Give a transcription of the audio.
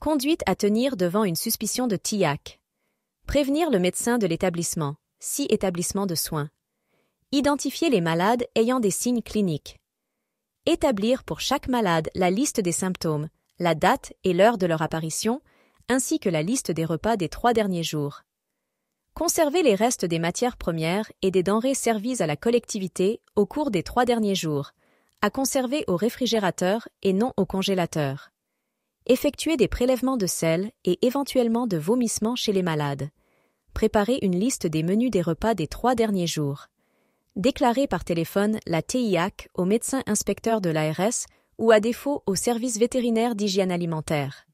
Conduite à tenir devant une suspicion de TIAC. Prévenir le médecin de l'établissement, si établissement de soins. Identifier les malades ayant des signes cliniques. Établir pour chaque malade la liste des symptômes, la date et l'heure de leur apparition, ainsi que la liste des repas des trois derniers jours. Conserver les restes des matières premières et des denrées servies à la collectivité au cours des trois derniers jours, à conserver au réfrigérateur et non au congélateur effectuer des prélèvements de sel et éventuellement de vomissements chez les malades, préparer une liste des menus des repas des trois derniers jours, déclarer par téléphone la TIAC au médecin inspecteur de l'ARS ou à défaut au service vétérinaire d'hygiène alimentaire.